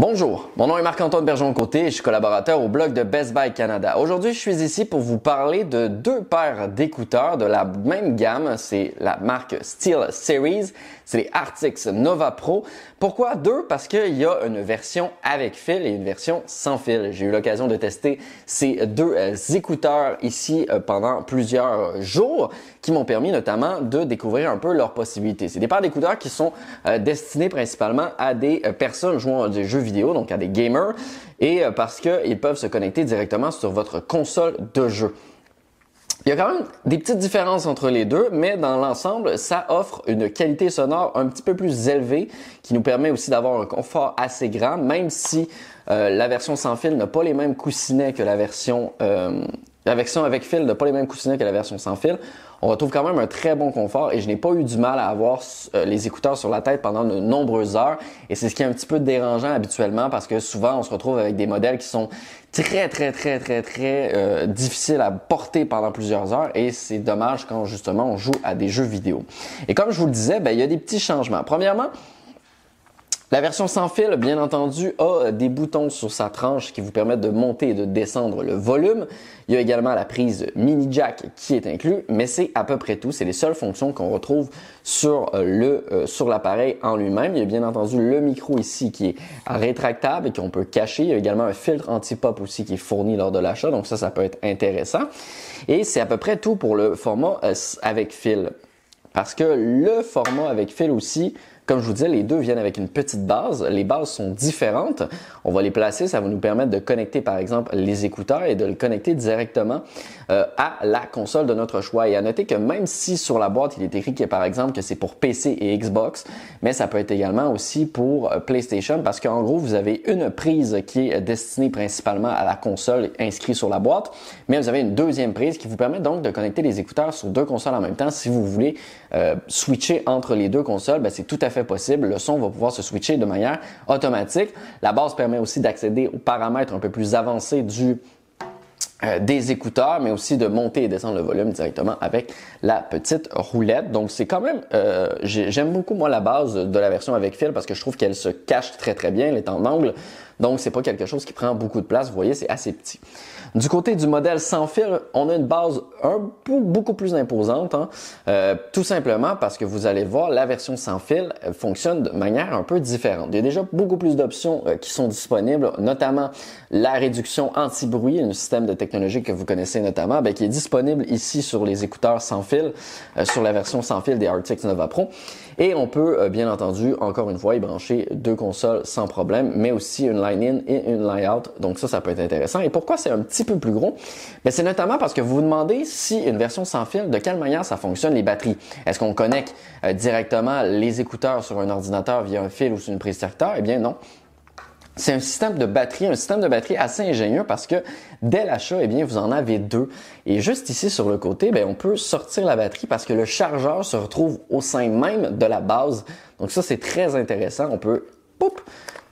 Bonjour, mon nom est Marc-Antoine Bergeon-Côté je suis collaborateur au blog de Best Buy Canada. Aujourd'hui, je suis ici pour vous parler de deux paires d'écouteurs de la même gamme. C'est la marque Steel Series, c'est les Artix Nova Pro. Pourquoi deux? Parce qu'il y a une version avec fil et une version sans fil. J'ai eu l'occasion de tester ces deux euh, écouteurs ici euh, pendant plusieurs jours qui m'ont permis notamment de découvrir un peu leurs possibilités. C'est des paires d'écouteurs qui sont euh, destinées principalement à des personnes jouant à des jeux vidéo vidéo, donc à des gamers, et euh, parce qu'ils peuvent se connecter directement sur votre console de jeu. Il y a quand même des petites différences entre les deux, mais dans l'ensemble, ça offre une qualité sonore un petit peu plus élevée qui nous permet aussi d'avoir un confort assez grand, même si euh, la version sans fil n'a pas les mêmes coussinets que la version euh, avec version avec fil, de pas les mêmes coussinets que la version sans fil, on retrouve quand même un très bon confort et je n'ai pas eu du mal à avoir euh, les écouteurs sur la tête pendant de nombreuses heures et c'est ce qui est un petit peu dérangeant habituellement parce que souvent on se retrouve avec des modèles qui sont très très très très très euh, difficiles à porter pendant plusieurs heures et c'est dommage quand justement on joue à des jeux vidéo. Et comme je vous le disais, ben, il y a des petits changements. Premièrement, la version sans fil, bien entendu, a euh, des boutons sur sa tranche qui vous permettent de monter et de descendre le volume. Il y a également la prise mini jack qui est inclue, mais c'est à peu près tout. C'est les seules fonctions qu'on retrouve sur euh, le euh, sur l'appareil en lui-même. Il y a bien entendu le micro ici qui est rétractable et qu'on peut cacher. Il y a également un filtre anti-pop aussi qui est fourni lors de l'achat, donc ça, ça peut être intéressant. Et c'est à peu près tout pour le format avec fil, parce que le format avec fil aussi comme je vous disais, les deux viennent avec une petite base. Les bases sont différentes. On va les placer. Ça va nous permettre de connecter, par exemple, les écouteurs et de le connecter directement euh, à la console de notre choix. Et à noter que même si sur la boîte, il est écrit que, par exemple, que c'est pour PC et Xbox, mais ça peut être également aussi pour euh, PlayStation parce qu'en gros, vous avez une prise qui est destinée principalement à la console inscrite sur la boîte, mais vous avez une deuxième prise qui vous permet donc de connecter les écouteurs sur deux consoles en même temps. Si vous voulez euh, switcher entre les deux consoles, ben, c'est tout à fait possible. Le son va pouvoir se switcher de manière automatique. La base permet aussi d'accéder aux paramètres un peu plus avancés du euh, des écouteurs, mais aussi de monter et descendre le volume directement avec la petite roulette. Donc c'est quand même, euh, j'aime beaucoup moi la base de la version avec fil parce que je trouve qu'elle se cache très très bien, elle est en angle, donc c'est pas quelque chose qui prend beaucoup de place. Vous voyez, c'est assez petit. Du côté du modèle sans fil, on a une base un peu, beaucoup plus imposante, hein. euh, tout simplement parce que vous allez voir la version sans fil fonctionne de manière un peu différente. Il y a déjà beaucoup plus d'options qui sont disponibles, notamment la réduction anti-bruit, un système de technologie technologique que vous connaissez notamment, ben, qui est disponible ici sur les écouteurs sans fil, euh, sur la version sans fil des Artix Nova Pro. Et on peut, euh, bien entendu, encore une fois, y brancher deux consoles sans problème, mais aussi une line-in et une line-out. Donc ça, ça peut être intéressant. Et pourquoi c'est un petit peu plus gros? Ben, c'est notamment parce que vous vous demandez si une version sans fil, de quelle manière ça fonctionne les batteries. Est-ce qu'on connecte euh, directement les écouteurs sur un ordinateur via un fil ou sur une prise secteur? Eh bien non. C'est un système de batterie, un système de batterie assez ingénieux parce que dès l'achat, eh bien, vous en avez deux. Et juste ici sur le côté, ben, on peut sortir la batterie parce que le chargeur se retrouve au sein même de la base. Donc ça, c'est très intéressant. On peut, poup,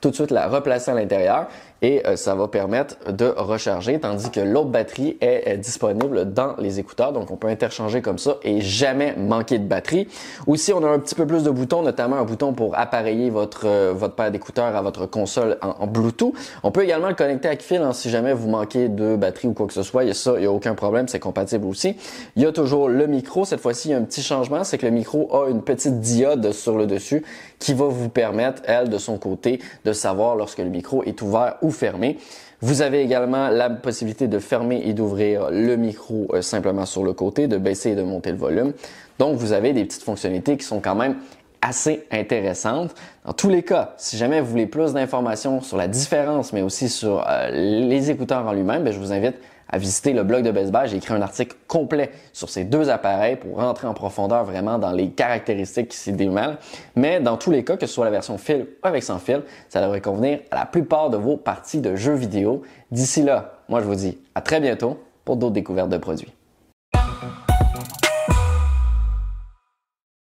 tout de suite la replacer à l'intérieur et euh, ça va permettre de recharger, tandis que l'autre batterie est, disponible dans les écouteurs, donc on peut interchanger comme ça et jamais manquer de batterie. Aussi, on a un petit peu plus de boutons, notamment un bouton pour appareiller votre, euh, votre paire d'écouteurs à votre console en, Bluetooth. On peut également le connecter à fil hein, si jamais vous manquez de batterie ou quoi que ce soit. Il y a ça, il n'y a aucun problème, c'est compatible aussi. Il y a toujours le micro. Cette fois-ci, il y a un petit changement, c'est que le micro a une petite diode sur le dessus qui va vous permettre, elle, de son côté, de savoir lorsque le micro est ouvert ou fermé. Vous avez également la possibilité de fermer et d'ouvrir le micro euh, simplement sur le côté, de baisser et de monter le volume. Donc, vous avez des petites fonctionnalités qui sont quand même assez intéressantes. Dans tous les cas, si jamais vous voulez plus d'informations sur la différence, mais aussi sur euh, les écouteurs en lui-même, ben, je vous invite à visiter le blog de Buy, J'ai écrit un article complet sur ces deux appareils pour rentrer en profondeur vraiment dans les caractéristiques qui s'y démêlent. Mais dans tous les cas, que ce soit la version fil ou avec sans fil, ça devrait convenir à la plupart de vos parties de jeux vidéo. D'ici là, moi je vous dis à très bientôt pour d'autres découvertes de produits.